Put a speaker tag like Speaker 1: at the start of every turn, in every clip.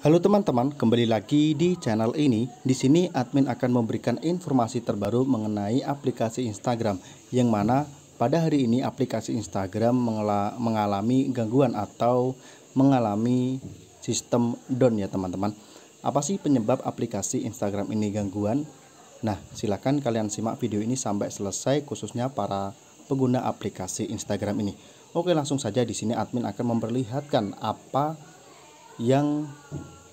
Speaker 1: Halo teman-teman, kembali lagi di channel ini. Di sini admin akan memberikan informasi terbaru mengenai aplikasi Instagram yang mana pada hari ini aplikasi Instagram mengalami gangguan atau mengalami sistem down ya teman-teman. Apa sih penyebab aplikasi Instagram ini gangguan? Nah, silakan kalian simak video ini sampai selesai khususnya para pengguna aplikasi Instagram ini. Oke, langsung saja di sini admin akan memperlihatkan apa yang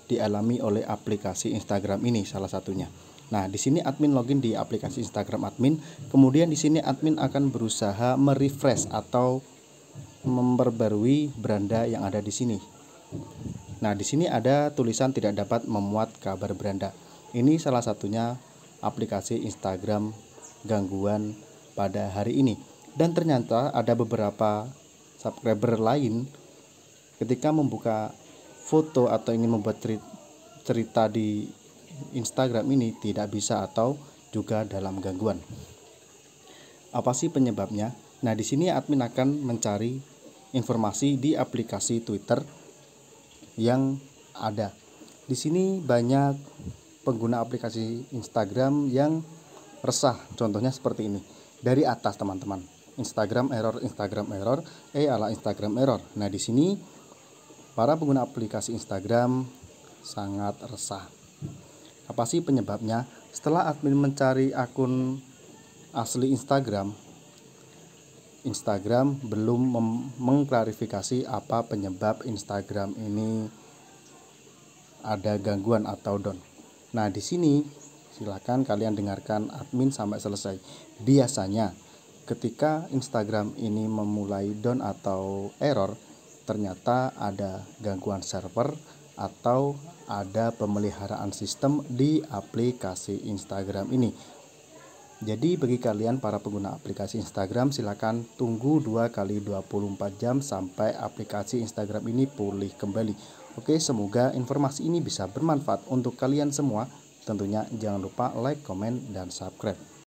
Speaker 1: dialami oleh aplikasi Instagram ini salah satunya. Nah, di sini admin login di aplikasi Instagram admin, kemudian di sini admin akan berusaha merefresh atau memperbarui beranda yang ada di sini. Nah, di sini ada tulisan tidak dapat memuat kabar beranda. Ini salah satunya aplikasi Instagram gangguan pada hari ini. Dan ternyata ada beberapa subscriber lain ketika membuka foto atau ingin membuat cerita di Instagram ini tidak bisa atau juga dalam gangguan. Apa sih penyebabnya? Nah, di sini admin akan mencari informasi di aplikasi Twitter yang ada. Di sini banyak pengguna aplikasi Instagram yang resah. Contohnya seperti ini. Dari atas, teman-teman. Instagram error, Instagram error, eh ala Instagram error. Nah, di sini para pengguna aplikasi Instagram sangat resah. Apa sih penyebabnya? Setelah admin mencari akun asli Instagram, Instagram belum mengklarifikasi apa penyebab Instagram ini ada gangguan atau down. Nah, di sini silakan kalian dengarkan admin sampai selesai. Biasanya ketika Instagram ini memulai down atau error, ternyata ada gangguan server atau ada pemeliharaan sistem di aplikasi Instagram ini. Jadi bagi kalian para pengguna aplikasi Instagram silakan tunggu 2 kali 24 jam sampai aplikasi Instagram ini pulih kembali. Oke, semoga informasi ini bisa bermanfaat untuk kalian semua. Tentunya jangan lupa like, comment dan subscribe.